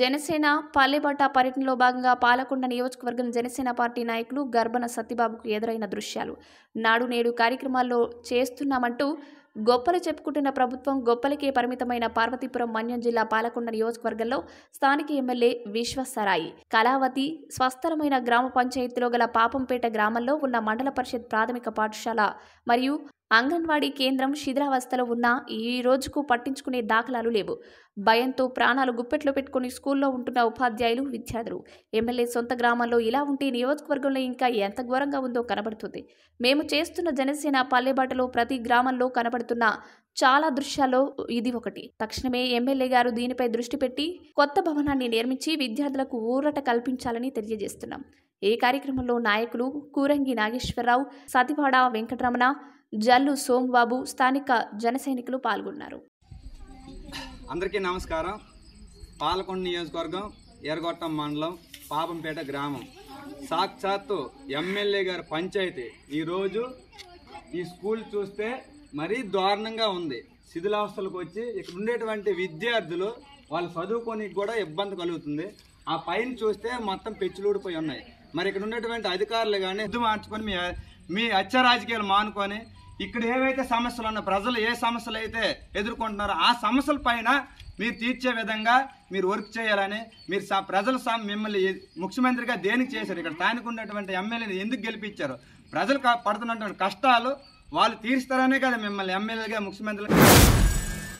జనసేన పల్లెబట్ట పర్యటనలో భాగంగా పాలకొండ నియోజకవర్గం జనసేన పార్టీ నాయకులు గర్భన సత్యబాబుకు ఎదురైన దృశ్యాలు నాడు నేడు కార్యక్రమాల్లో చేస్తున్నామంటూ గొప్పలు చెప్పుకుంటున్న ప్రభుత్వం గొప్పలకే పరిమితమైన పార్వతీపురం మన్యం జిల్లా పాలకొండ నియోజకవర్గంలో స్థానిక ఎమ్మెల్యే విశ్వసరాయి కళావతి స్వస్థలమైన గ్రామ పంచాయతీలో గల పాపంపేట గ్రామంలో ఉన్న మండల పరిషత్ ప్రాథమిక పాఠశాల మరియు అంగన్వాడీ కేంద్రం శిథిలావస్థలో ఉన్న ఈ రోజుకు పట్టించుకునే దాఖలాలు లేవు భయంతో ప్రాణాలు గుప్పెట్లో పెట్టుకుని స్కూల్లో ఉంటున్న ఉపాధ్యాయులు విద్యార్థులు ఎమ్మెల్యే సొంత గ్రామంలో ఇలా ఉంటే నియోజకవర్గంలో ఇంకా ఎంత ఘోరంగా ఉందో కనబడుతుంది మేము చేస్తున్న జనసేన పల్లెబాటలో ప్రతి గ్రామంలో కనబడుతుంది కనపడుతున్న చాలా దృశ్యాల్లో ఇది ఒకటి తక్షణమే ఎమ్మెల్యే గారు దీనిపై దృష్టి పెట్టి కొత్త భవనాన్ని నిర్మించి విద్యార్థులకు ఊరట కల్పించాలని తెలియజేస్తున్నాం ఏ కార్యక్రమంలో నాయకులు కూరంగి నాగేశ్వరరావు సతివాడ వెంకటరమణ జల్లు సోంబాబు స్థానిక జనసైనికులు పాల్గొన్నారు అందరికీ నమస్కారం పాలకొండ నియోజకవర్గం ఎర్రగొట్టం మండలం పాపంపేట గ్రామం సాక్షాత్తు ఎమ్మెల్యే గారి పంచాయతీ ఈరోజు ఈ స్కూల్ చూస్తే మరీ దారుణంగా ఉంది శిథిలావస్థలకు వచ్చి ఇక్కడ ఉండేటువంటి విద్యార్థులు వాళ్ళు చదువుకోనికి కూడా ఇబ్బంది కలుగుతుంది ఆ పైన చూస్తే మొత్తం పెచ్చులూడిపోయి ఉన్నాయి మరి ఇక్కడ ఉండేటువంటి అధికారులు కానీ ఇద్దరు మార్చుకొని మీ మీ అచ్చ రాజకీయాలు మానుకొని ఇక్కడ ఏవైతే సమస్యలు ఉన్న ప్రజలు ఏ సమస్యలు అయితే ఎదుర్కొంటున్నారో ఆ సమస్యల పైన మీరు తీర్చే విధంగా మీరు వర్క్ చేయాలని మీరు ప్రజల మిమ్మల్ని ముఖ్యమంత్రిగా దేనికి చేశారు ఇక్కడ తానికి ఉన్నటువంటి ఎమ్మెల్యేని ఎందుకు గెలిపించారు ప్రజలు పడుతున్నటువంటి కష్టాలు వాళ్ళు తీరుస్తారనే కదా మిమ్మల్ని ఎమ్మెల్యేలుగా ముఖ్యమంత్రులుగా